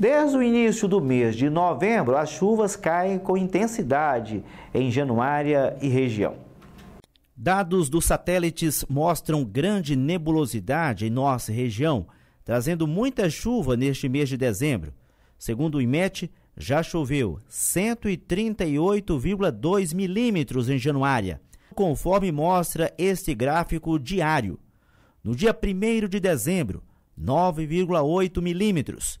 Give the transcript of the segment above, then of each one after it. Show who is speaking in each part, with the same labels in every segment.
Speaker 1: Desde o início do mês de novembro, as chuvas caem com intensidade em Januária e região. Dados dos satélites mostram grande nebulosidade em nossa região, trazendo muita chuva neste mês de dezembro. Segundo o IMET, já choveu 138,2 milímetros em Januária, conforme mostra este gráfico diário. No dia 1 de dezembro, 9,8 milímetros.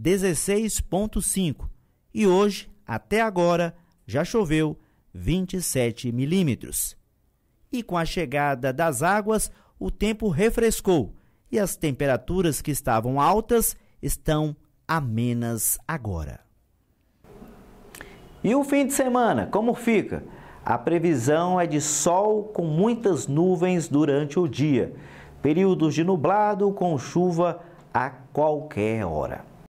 Speaker 1: 16,5 e hoje, até agora, já choveu 27 milímetros. E com a chegada das águas, o tempo refrescou e as temperaturas que estavam altas estão amenas agora. E o fim de semana, como fica? A previsão é de sol com muitas nuvens durante o dia, períodos de nublado com chuva a qualquer hora.